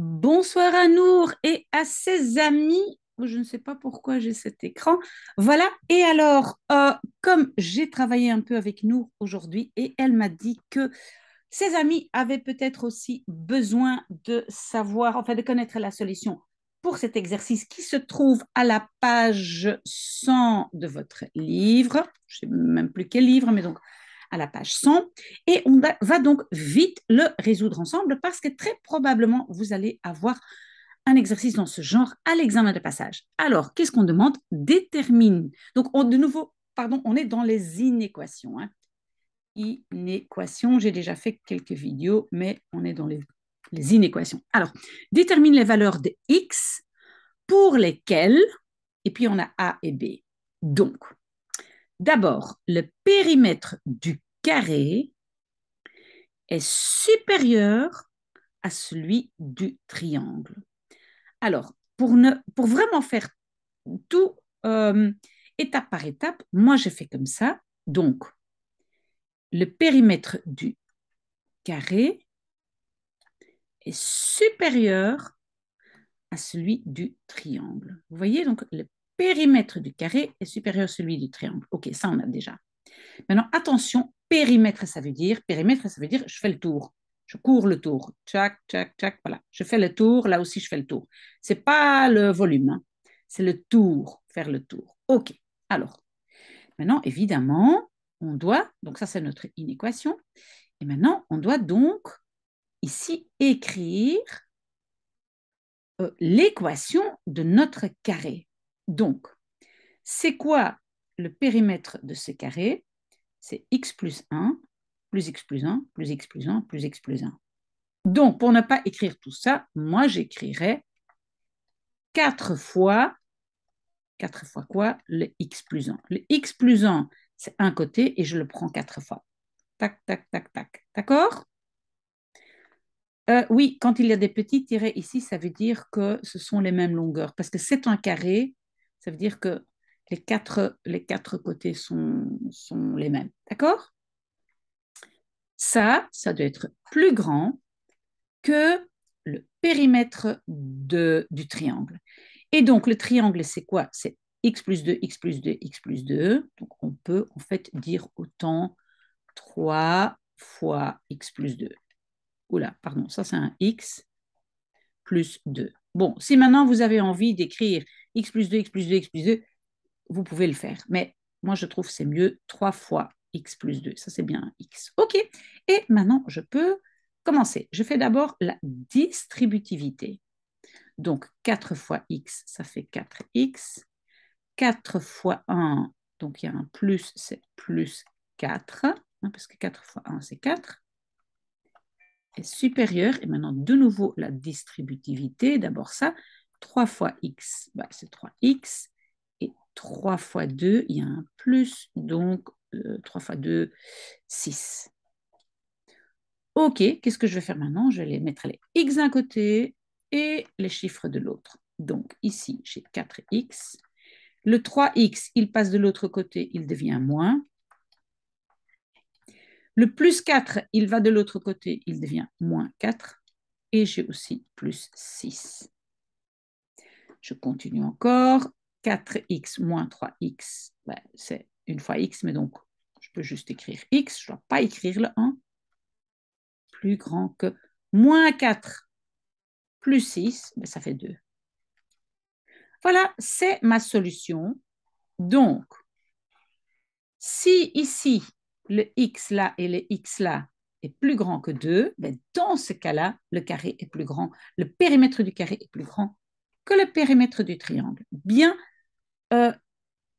Bonsoir à Nour et à ses amis. Oh, je ne sais pas pourquoi j'ai cet écran. Voilà. Et alors, euh, comme j'ai travaillé un peu avec Nour aujourd'hui et elle m'a dit que ses amis avaient peut-être aussi besoin de savoir, enfin de connaître la solution pour cet exercice qui se trouve à la page 100 de votre livre. Je ne sais même plus quel livre, mais donc à la page 100. Et on va donc vite le résoudre ensemble parce que très probablement, vous allez avoir un exercice dans ce genre à l'examen de passage. Alors, qu'est-ce qu'on demande Détermine. Donc, on, de nouveau, pardon, on est dans les inéquations. Hein. Inéquations, j'ai déjà fait quelques vidéos, mais on est dans les inéquations. Alors, détermine les valeurs de x pour lesquelles, et puis on a a et b. Donc, D'abord, le périmètre du carré est supérieur à celui du triangle. Alors, pour, ne, pour vraiment faire tout euh, étape par étape, moi je fais comme ça. Donc, le périmètre du carré est supérieur à celui du triangle. Vous voyez donc le périmètre du carré est supérieur à celui du triangle. Ok, ça on a déjà. Maintenant, attention, périmètre, ça veut dire, périmètre, ça veut dire, je fais le tour. Je cours le tour. Tchac, tchac, tchac, voilà. Je fais le tour, là aussi je fais le tour. Ce n'est pas le volume, hein. c'est le tour, faire le tour. Ok, alors, maintenant, évidemment, on doit, donc ça c'est notre inéquation, et maintenant, on doit donc ici écrire euh, l'équation de notre carré. Donc, c'est quoi le périmètre de ce carré C'est x plus 1, plus x plus 1, plus x plus 1, plus x plus 1. Donc, pour ne pas écrire tout ça, moi j'écrirais 4 fois, 4 fois quoi Le x plus 1. Le x plus 1, c'est un côté et je le prends 4 fois. Tac, tac, tac, tac. D'accord euh, oui, quand il y a des petits tirés ici, ça veut dire que ce sont les mêmes longueurs, parce que c'est un carré ça veut dire que les quatre, les quatre côtés sont, les mêmes. D'accord Ça, ça doit être plus grand que le périmètre du triangle. Et donc, le triangle, c'est quoi C'est x plus 2, x plus 2, x plus 2. Donc, on peut en fait dire autant 3 fois x plus 2. Oula, pardon, ça c'est un x plus 2. Bon, si maintenant vous avez envie d'écrire x plus 2, x plus 2, x plus 2, vous pouvez le faire. Mais moi, je trouve que c'est mieux 3 fois x plus 2. Ça, c'est bien x. OK. Et maintenant, je peux commencer. Je fais d'abord la distributivité. Donc, 4 fois x, ça fait 4x. 4 fois 1, donc il y a un plus, c'est plus 4, hein, parce que 4 fois 1, c'est 4 est et maintenant de nouveau la distributivité, d'abord ça, 3 fois x, bah, c'est 3x, et 3 fois 2, il y a un plus, donc 3 euh, fois 2, 6. Ok, qu'est-ce que je vais faire maintenant Je vais les mettre les x d'un côté et les chiffres de l'autre. Donc ici, j'ai 4x. Le 3x, il passe de l'autre côté, il devient moins. Le plus 4, il va de l'autre côté, il devient moins 4. Et j'ai aussi plus 6. Je continue encore. 4x moins 3x, ben, c'est une fois x, mais donc je peux juste écrire x, je ne dois pas écrire le 1. Plus grand que moins 4 plus 6, mais ben, ça fait 2. Voilà, c'est ma solution. Donc, si ici le x là et le x là est plus grand que 2, ben, dans ce cas-là, le carré est plus grand, le périmètre du carré est plus grand que le périmètre du triangle. Bien euh,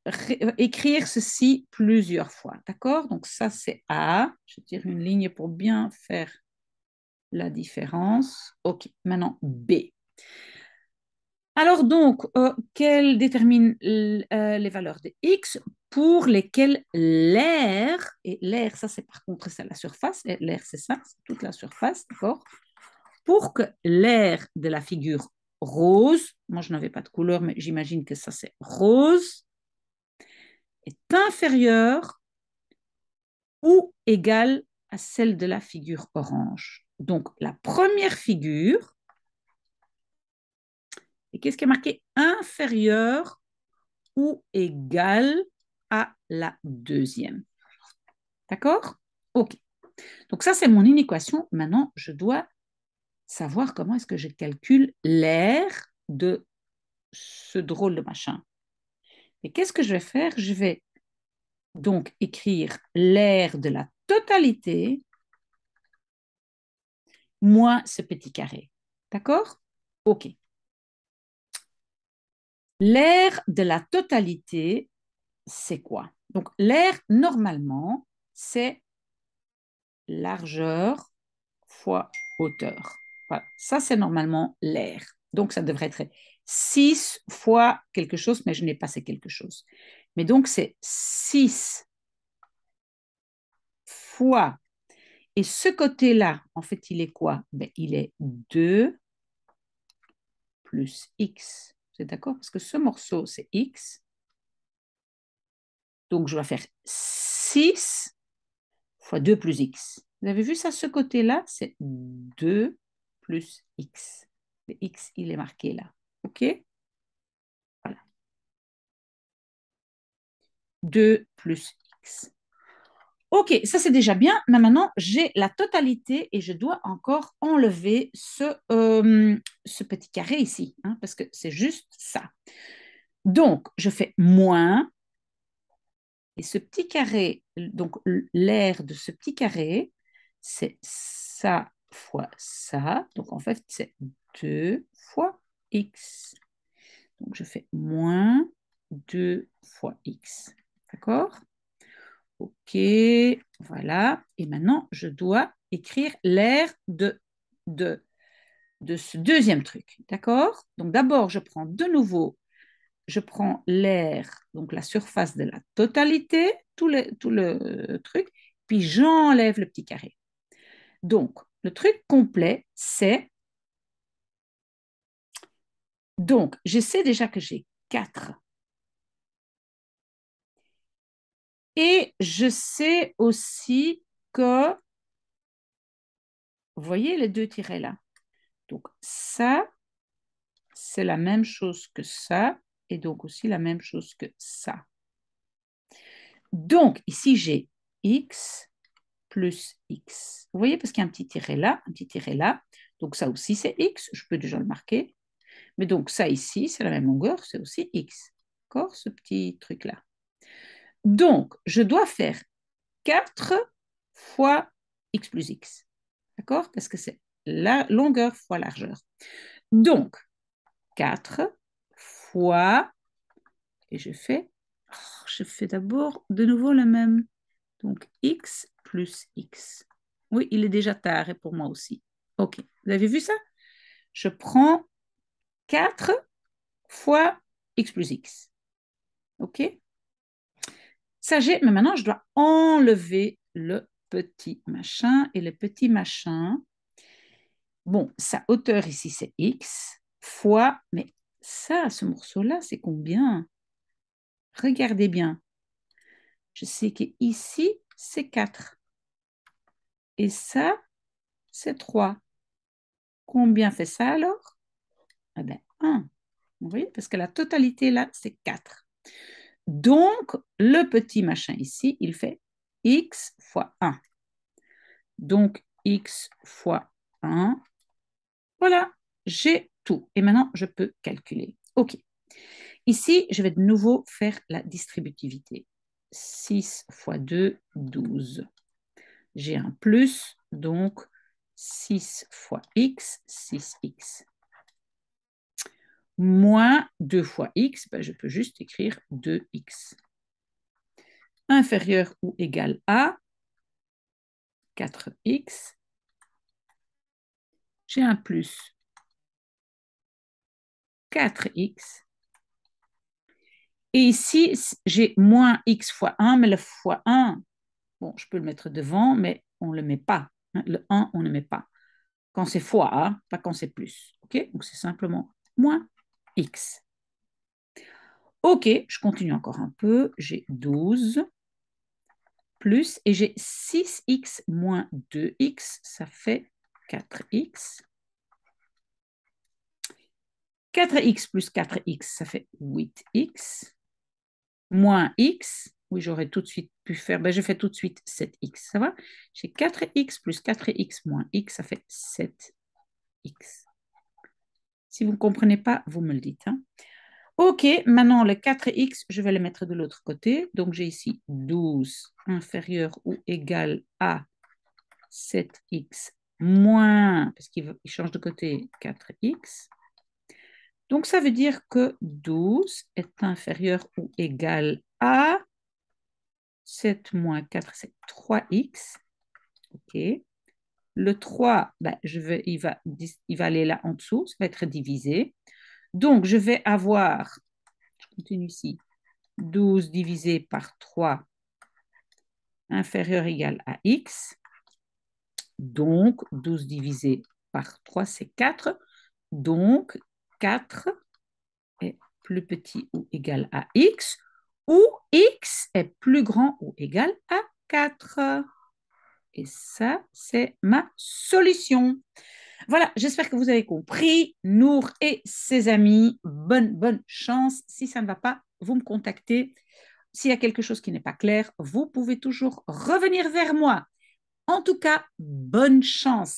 euh, écrire ceci plusieurs fois, d'accord Donc ça, c'est A. Je tire une ligne pour bien faire la différence. OK, maintenant B. Alors donc, euh, qu'elle détermine euh, les valeurs de x pour lesquelles l'air, et l'air ça c'est par contre la surface, l'air c'est ça, c'est toute la surface, d'accord Pour que l'air de la figure rose, moi je n'avais pas de couleur mais j'imagine que ça c'est rose, est inférieure ou égale à celle de la figure orange. Donc la première figure, qu'est-ce qui est marqué inférieur ou égal à la deuxième D'accord Ok. Donc ça, c'est mon inéquation. Maintenant, je dois savoir comment est-ce que je calcule l'air de ce drôle de machin. Et qu'est-ce que je vais faire Je vais donc écrire l'air de la totalité moins ce petit carré. D'accord Ok. L'air de la totalité, c'est quoi Donc l'air, normalement, c'est largeur fois hauteur. Ça, c'est normalement l'air. Donc, ça devrait être 6 fois quelque chose, mais je n'ai pas c'est quelque chose. Mais donc, c'est 6 fois. Et ce côté-là, en fait, il est quoi ben, Il est 2 plus x vous d'accord Parce que ce morceau, c'est x. Donc, je vais faire 6 fois 2 plus x. Vous avez vu ça, ce côté-là, c'est 2 plus x. Le x, il est marqué là. OK Voilà. 2 plus x. OK, ça c'est déjà bien, mais maintenant j'ai la totalité et je dois encore enlever ce, euh, petit carré ici, hein, parce que c'est juste ça. Donc, je fais moins, et ce petit carré, donc l'air de ce petit carré, c'est ça fois ça, donc en fait c'est 2 fois x. Donc je fais moins 2 fois x, d'accord Ok, voilà. Et maintenant, je dois écrire l'air de, ce deuxième truc. D'accord Donc d'abord, je prends de nouveau, je prends l'air, donc la surface de la totalité, tout le, tout le euh, truc, puis j'enlève le petit carré. Donc, le truc complet, c'est... Donc, je sais déjà que j'ai 4 Et je sais aussi que, vous voyez les deux tirets là. Donc ça, c'est la même chose que ça, et donc aussi la même chose que ça. Donc ici, j'ai x plus x. Vous voyez, parce qu'il y a un petit tiré là, un petit tiret là. Donc ça aussi, c'est x. Je peux déjà le marquer. Mais donc ça ici, c'est la même longueur, c'est aussi x. d'accord ce petit truc là. Donc, je dois faire 4 fois x plus x. D'accord Parce que c'est la longueur fois largeur. Donc, 4 fois, et je fais, oh, je fais d'abord de nouveau la même. Donc, x plus x. Oui, il est déjà tard pour moi aussi. OK, vous avez vu ça Je prends 4 fois x plus x. OK j'ai, mais maintenant, je dois enlever le petit machin et le petit machin. Bon, sa hauteur ici, c'est x fois, mais ça, ce morceau-là, c'est combien Regardez bien. Je sais que ici, c'est 4. Et ça, c'est 3. Combien fait ça alors Eh bien, 1. Oui, parce que la totalité, là, c'est 4. Donc, le petit machin ici, il fait x fois 1. Donc, x fois 1. Voilà, j'ai tout. Et maintenant, je peux calculer. OK. Ici, je vais de nouveau faire la distributivité. 6 fois 2, 12. J'ai un plus, donc 6 fois x, 6x moins 2 fois x, ben, je peux juste écrire 2x. Inférieur ou égal à 4x. J'ai un plus 4x. Et ici, j'ai moins x fois 1, mais le fois 1, bon, je peux le mettre devant, mais on ne le met pas. Hein. le 1, on ne le met pas. Quand c'est fois, 1, pas quand c'est plus. Donc, c'est simplement moins x. Ok, je continue encore un peu. J'ai 12 plus et j'ai 6x moins 2x, ça fait 4x. 4x plus 4x, ça fait 8x. Moins x, oui, j'aurais tout de suite pu faire, ben, je fais tout de suite 7x, ça va J'ai 4x plus 4x moins x, ça fait 7x. Si vous ne comprenez pas, vous me le dites. Hein. OK, maintenant les 4x, je vais les mettre de l'autre côté. Donc j'ai ici 12 inférieur ou égal à 7x moins, parce qu'il change de côté, 4x. Donc ça veut dire que 12 est inférieur ou égal à 7 moins 4, c'est 3x. OK. Le 3, ben, je il, va, aller là en dessous, ça va être divisé. Donc, je vais avoir, je continue ici, 12 divisé par 3 inférieur égal à x. Donc, 12 divisé par 3, c'est 4. Donc, 4 est plus petit ou égal à x, ou x est plus grand ou égal à 4. Et ça, c'est ma solution. Voilà, j'espère que vous avez compris. Nour et ses amis, bonne, bonne chance. Si ça ne va pas, vous me contactez. S'il y a quelque chose qui n'est pas clair, vous pouvez toujours revenir vers moi. En tout cas, bonne chance.